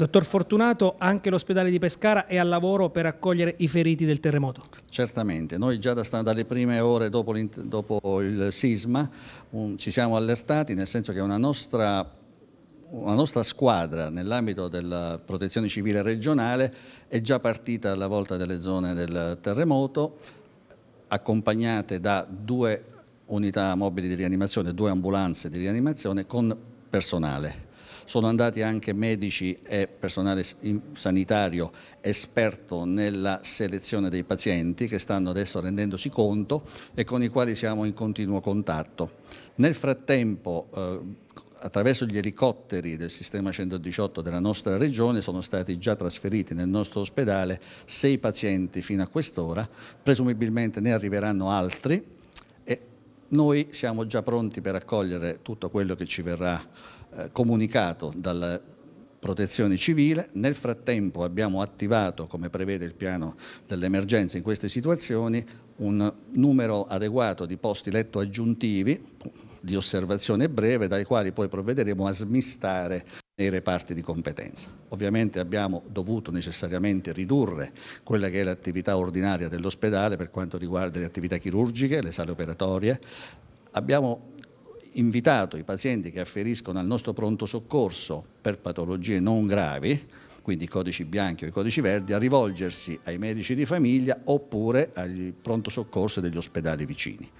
Dottor Fortunato, anche l'ospedale di Pescara è al lavoro per accogliere i feriti del terremoto. Certamente, noi già da, dalle prime ore dopo, dopo il sisma um, ci siamo allertati, nel senso che una nostra una nostra squadra nell'ambito della protezione civile regionale è già partita alla volta delle zone del terremoto, accompagnate da due unità mobili di rianimazione, due ambulanze di rianimazione con personale sono andati anche medici e personale sanitario esperto nella selezione dei pazienti che stanno adesso rendendosi conto e con i quali siamo in continuo contatto. Nel frattempo eh, attraverso gli elicotteri del sistema 118 della nostra regione sono stati già trasferiti nel nostro ospedale sei pazienti fino a quest'ora, presumibilmente ne arriveranno altri noi siamo già pronti per accogliere tutto quello che ci verrà eh, comunicato dalla protezione civile, nel frattempo abbiamo attivato, come prevede il piano dell'emergenza in queste situazioni, un numero adeguato di posti letto aggiuntivi di osservazione breve dai quali poi provvederemo a smistare nei reparti di competenza. Ovviamente abbiamo dovuto necessariamente ridurre quella che è l'attività ordinaria dell'ospedale per quanto riguarda le attività chirurgiche, le sale operatorie. Abbiamo invitato i pazienti che afferiscono al nostro pronto soccorso per patologie non gravi, quindi i codici bianchi o i codici verdi, a rivolgersi ai medici di famiglia oppure al pronto soccorso degli ospedali vicini.